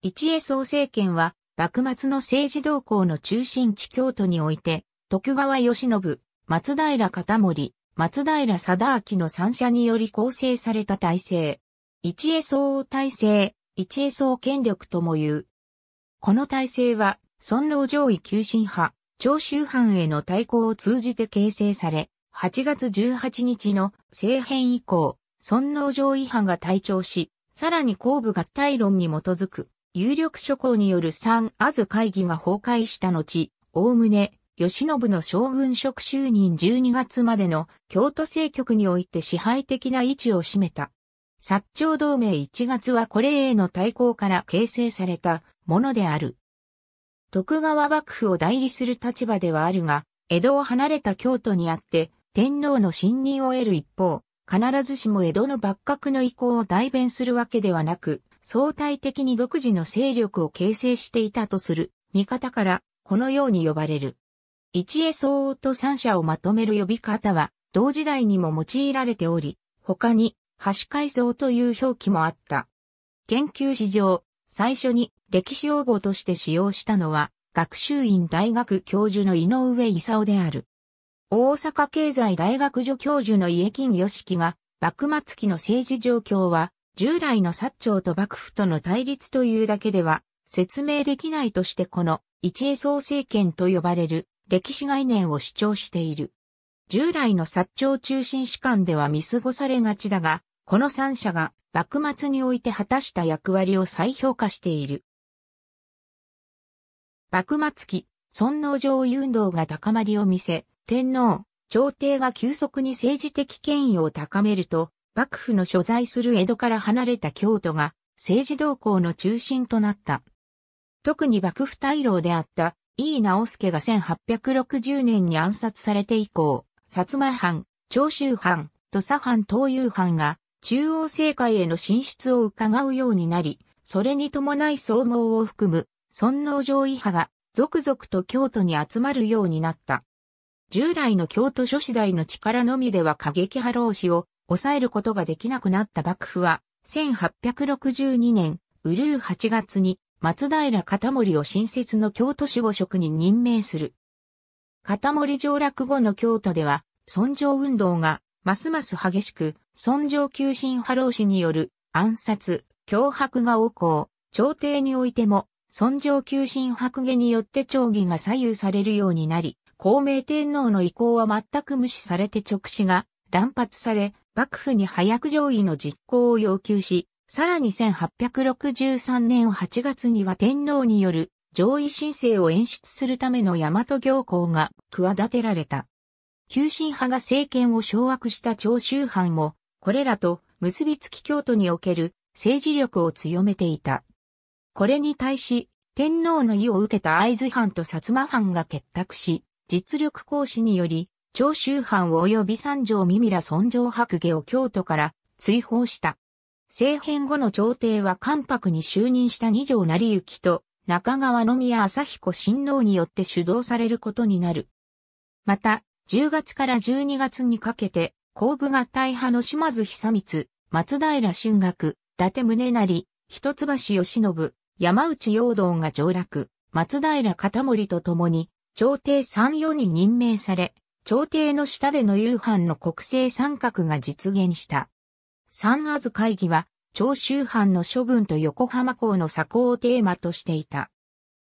一栄総政権は、幕末の政治動向の中心地京都において、徳川義信、松平片森、松平貞明の三者により構成された体制。一栄総体制、一栄総権力とも言う。この体制は、尊老上位急進派、長州藩への対抗を通じて形成され、8月18日の政変以降、尊皇攘夷派が退庁し、さらに後部合体論に基づく有力諸侯による三阿ズ会議が崩壊した後、おおむね、吉信の将軍職就任12月までの京都政局において支配的な位置を占めた。薩長同盟1月はこれへの対抗から形成されたものである。徳川幕府を代理する立場ではあるが、江戸を離れた京都にあって天皇の信任を得る一方、必ずしも江戸の幕閣の意向を代弁するわけではなく、相対的に独自の勢力を形成していたとする見方から、このように呼ばれる。一恵相応と三者をまとめる呼び方は、同時代にも用いられており、他に、橋改造という表記もあった。研究史上、最初に歴史用語として使用したのは、学習院大学教授の井上勲である。大阪経済大学助教授の家金義樹が、幕末期の政治状況は、従来の薩長と幕府との対立というだけでは説明できないとしてこの一栄総政権と呼ばれる歴史概念を主張している。従来の薩長中心士官では見過ごされがちだが、この三者が幕末において果たした役割を再評価している。幕末期、尊皇攘夷運動が高まりを見せ、天皇、朝廷が急速に政治的権威を高めると、幕府の所在する江戸から離れた京都が政治動向の中心となった。特に幕府大老であった井伊直輔が1860年に暗殺されて以降、薩摩藩、長州藩、土佐藩東遊藩が中央政界への進出を伺うようになり、それに伴い総合を含む尊皇上位派が続々と京都に集まるようになった。従来の京都諸次第の力のみでは過激派老子を抑えることができなくなった幕府は、1862年、ウルー8月に松平片森を新設の京都守護職に任命する。片森上落後の京都では、尊上運動がますます激しく、尊上急進派老子による暗殺、脅迫が横行、朝廷においても、尊上急進白下によって町議が左右されるようになり、公明天皇の意向は全く無視されて直視が乱発され、幕府に早く上位の実行を要求し、さらに1863年8月には天皇による上位申請を演出するための大和行幸が企てられた。急進派が政権を掌握した長州藩も、これらと結びつき京都における政治力を強めていた。これに対し、天皇の意を受けた会津藩と薩摩藩が結託し、実力行使により、長州藩及び三条三村尊上白下を京都から追放した。政変後の朝廷は関白に就任した二条成行と中川宮朝彦親王によって主導されることになる。また、10月から12月にかけて、後部合体派の島津久光、松平春学、伊達宗成、一橋義信、山内陽道が上落、松平片森と共に、朝廷三四に任命され、朝廷の下での夕飯の国政三角が実現した。三アズ会議は、長州藩の処分と横浜港の鎖行をテーマとしていた。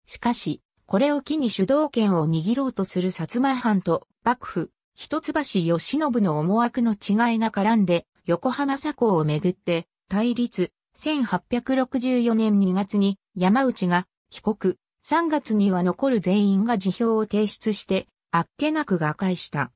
しかし、これを機に主導権を握ろうとする薩摩藩と幕府、一橋義信の思惑の違いが絡んで、横浜左港をめぐって、対立、1864年2月に山内が帰国、3月には残る全員が辞表を提出して、あっけなく瓦解した。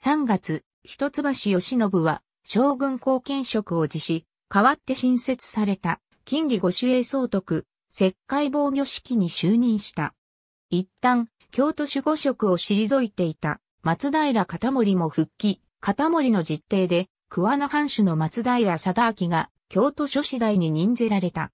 3月、一橋義信は将軍貢献職を辞し、代わって新設された金利御守衛総督、石灰防御式に就任した。一旦、京都守護職を退いていた松平片森も復帰、片森の実定で、桑名藩主の松平貞明が京都諸子大に任ぜられた。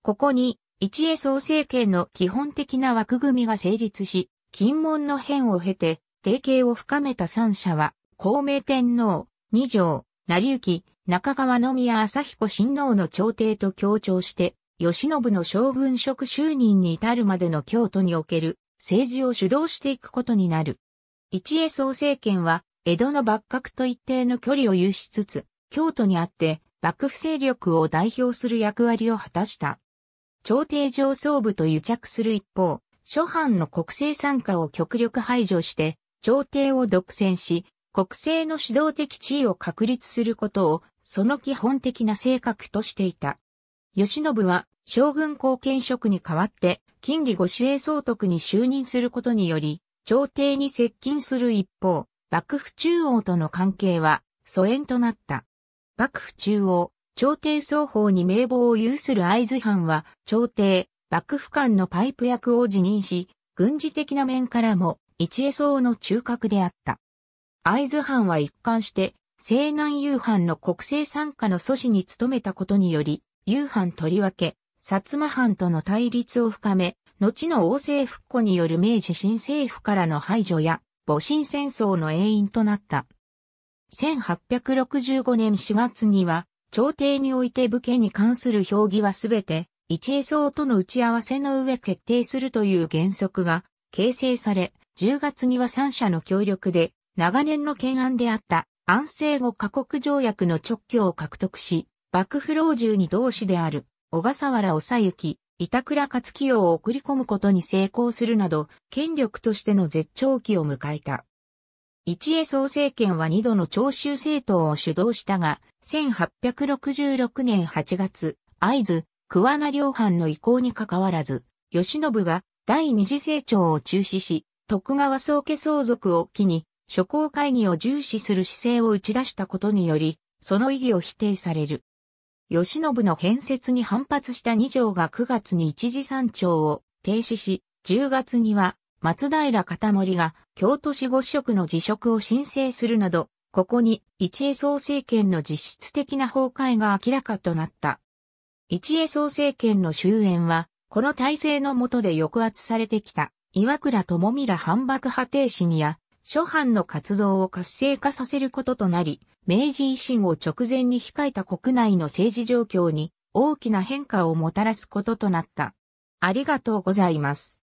ここに、一栄総政権の基本的な枠組みが成立し、金門の変を経て、提携を深めた三者は、孔明天皇、二条、成幸、中川宮朝彦親王の朝廷と協調して、吉信の将軍職就任に至るまでの京都における政治を主導していくことになる。一江総政権は、江戸の幕閣と一定の距離を有しつつ、京都にあって、幕府勢力を代表する役割を果たした。朝廷上層部と癒着する一方、諸藩の国政参加を極力排除して、朝廷を独占し、国政の指導的地位を確立することを、その基本的な性格としていた。吉信は、将軍後見職に代わって、金利御守衛総督に就任することにより、朝廷に接近する一方、幕府中央との関係は、疎遠となった。幕府中央、朝廷双方に名簿を有する会津藩は、朝廷、幕府間のパイプ役を辞任し、軍事的な面からも一恵層の中核であった。会津藩は一貫して、西南夕藩の国政参加の阻止に努めたことにより、夕藩とりわけ、薩摩藩との対立を深め、後の王政復古による明治新政府からの排除や、戊辰戦争の永因となった。1865年4月には、朝廷において武家に関する評議はすべて、一位層との打ち合わせの上決定するという原則が形成され、10月には3社の協力で長年の懸案であった安政5過国条約の直挙を獲得し、幕府老中に同志である小笠原ゆき、板倉勝清を送り込むことに成功するなど、権力としての絶頂期を迎えた。一栄総政権は二度の長州政党を主導したが、1866年8月、合図、桑名良藩の意向にかかわらず、慶喜が第二次成長を中止し、徳川宗家相続を機に、諸侯会議を重視する姿勢を打ち出したことにより、その意義を否定される。慶喜の変説に反発した二条が9月に一次三長を停止し、10月には松平片森が京都市五職の辞職を申請するなど、ここに一栄総政権の実質的な崩壊が明らかとなった。一江総政権の終焉は、この体制の下で抑圧されてきた、岩倉智美ら反幕派停止にや、諸藩の活動を活性化させることとなり、明治維新を直前に控えた国内の政治状況に大きな変化をもたらすこととなった。ありがとうございます。